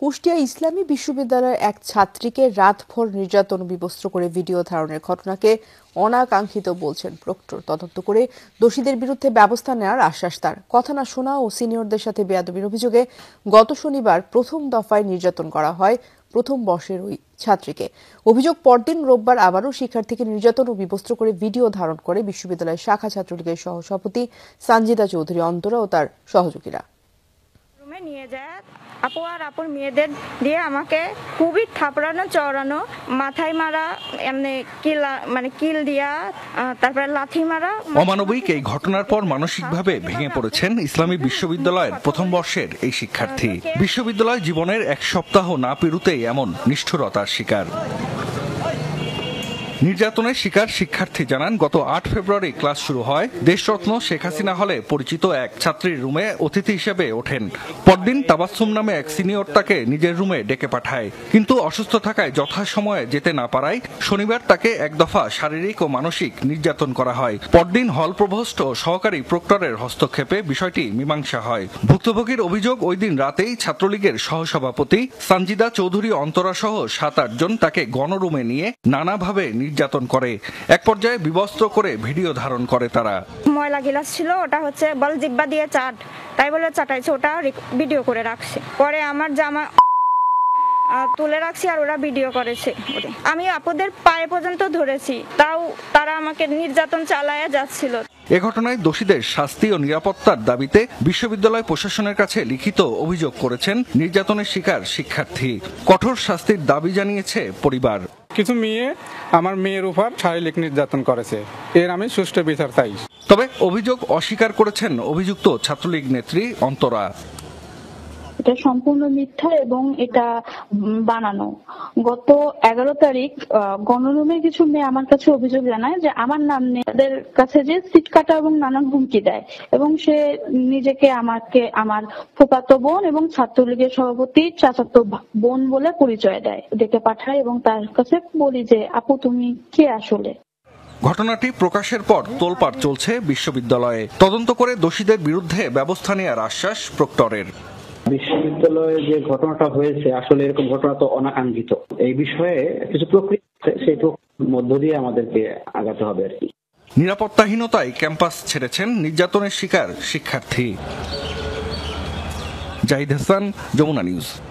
কুষ্টিয়া ইসলামী বিশ্ববিদ্যালয়ের এক ছাত্রীকে রাতভর নির্যাতন বিবস্ত্র করে ভিডিও ধারণের ঘটনাকে অনাকাঙ্ক্ষিত বলছেন প্রক্টর তদন্ত করে দোষীদের বিরুদ্ধে ব্যবস্থা নেওয়ার আশ্বাস তার কথা না শোনা ও সিনিয়রদের সাথে বেয়াদবির অভিযোগে গত শনিবার প্রথম দফায় নির্যাতন করা হয় প্রথম বর্ষের ওই ছাত্রীকে অভিযোগ পরদিন রোববার আবারও শিক্ষার্থীকে নির্যাতন ও বিবস্ত্র করে ভিডিও ধারণ করে বিশ্ববিদ্যালয়ের শাখা ছাত্রলীগের সহসভাপতি সানজিদা চৌধুরী অন্তরা ও তার সহযোগীরা গ্রামে নিয়ে যায় আপু আর আপুর মেয়েদের দিয়ে আমাকে খুবই থাপড়ানো চড়ানো মাথায় মারা এমনি কিল মানে কিল দিয়া তারপরে লাথি মারা অমানবিক এই ঘটনার পর মানসিকভাবে ভেঙে পড়েছেন ইসলামী বিশ্ববিদ্যালয়ের প্রথম বর্ষের এই শিক্ষার্থী বিশ্ববিদ্যালয় জীবনের এক সপ্তাহ না পেরুতেই এমন নিষ্ঠুরতার শিকার নির্যাতনের শিকার শিক্ষার্থী জানান গত আট ফেব্রুয়ারি ক্লাস শুরু হয় দেশরত্ন শেখ হাসিনা হলে পরিচিত এক ছাত্রীর রুমে অতিথি হিসেবে ওঠেন পরদিন তাবাসুম নামে এক সিনিয়র তাকে নিজের রুমে ডেকে পাঠায় কিন্তু অসুস্থ থাকায় যথাসময়ে যেতে না পারায় শনিবার তাকে এক দফা শারীরিক ও মানসিক নির্যাতন করা হয় পরদিন হল প্রভোস্ট ও সহকারী প্রক্টরের হস্তক্ষেপে বিষয়টি মীমাংসা হয় ভুক্তভোগীর অভিযোগ ওই দিন রাতেই ছাত্রলীগের সহসভাপতি সানজিদা চৌধুরী অন্তরাসহ সাত আটজন তাকে গণরুমে নিয়ে নানাভাবে নির্যাতন করে এক পর্যায়ে বিবস্ত্র করে ভিডিও ধারণ করে তারা ময়লা গিলাস ছিল ওটা হচ্ছে বল জিব্বা দিয়ে চাট তাই বলে চাটাইছে ওটা ভিডিও করে রাখছে পরে আমার জামা তুলে রাখছি আর ওরা ভিডিও করেছে আমি আপদের পায়ে পর্যন্ত ধরেছি তাও তারা আমাকে নির্যাতন চালায়া যাচ্ছিল এ ঘটনায় দোষীদের শাস্তি ও নিরাপত্তার দাবিতে বিশ্ববিদ্যালয় প্রশাসনের কাছে লিখিত অভিযোগ করেছেন নির্যাতনের শিকার শিক্ষার্থী কঠোর শাস্তির দাবি জানিয়েছে পরিবার কিছু মেয়ে আমার মেয়ের উপর শারীরিক নির্যাতন করেছে এর আমি সুষ্ঠু বিচার চাই তবে অভিযোগ অস্বীকার করেছেন অভিযুক্ত ছাত্রলীগ নেত্রী অন্তরা এটা সম্পূর্ণ মিথ্যা এবং এটা বানানো গত এগারো তারিখ গণরুমের কিছু মেয়ে আমার কাছে অভিযোগ জানায় যে আমার নাম নিয়ে তাদের কাছে যে সিট কাটা এবং নানান হুমকি দেয় এবং সে নিজেকে আমাকে আমার ফোকাতো বোন এবং ছাত্রলীগের সভাপতি চাচাত বোন বলে পরিচয় দেয় ডেকে পাঠায় এবং তার কাছে বলি যে আপু তুমি কে আসলে ঘটনাটি প্রকাশের পর তোলপাড় চলছে বিশ্ববিদ্যালয়ে তদন্ত করে দোষীদের বিরুদ্ধে ব্যবস্থা নেওয়ার আশ্বাস প্রক্টরের বিশ্ববিদ্যালয়ে যে ঘটনাটা হয়েছে আসলে এরকম ঘটনা তো অনাকাঙ্ক্ষিত এই বিষয়ে কিছু প্রক্রিয়া সেই প্রক্রিয়ার মধ্য দিয়ে আমাদেরকে আগাতে হবে আর কি নিরাপত্তাহীনতায় ক্যাম্পাস ছেড়েছেন নির্যাতনের শিকার শিক্ষার্থী জাহিদ হাসান যমুনা নিউজ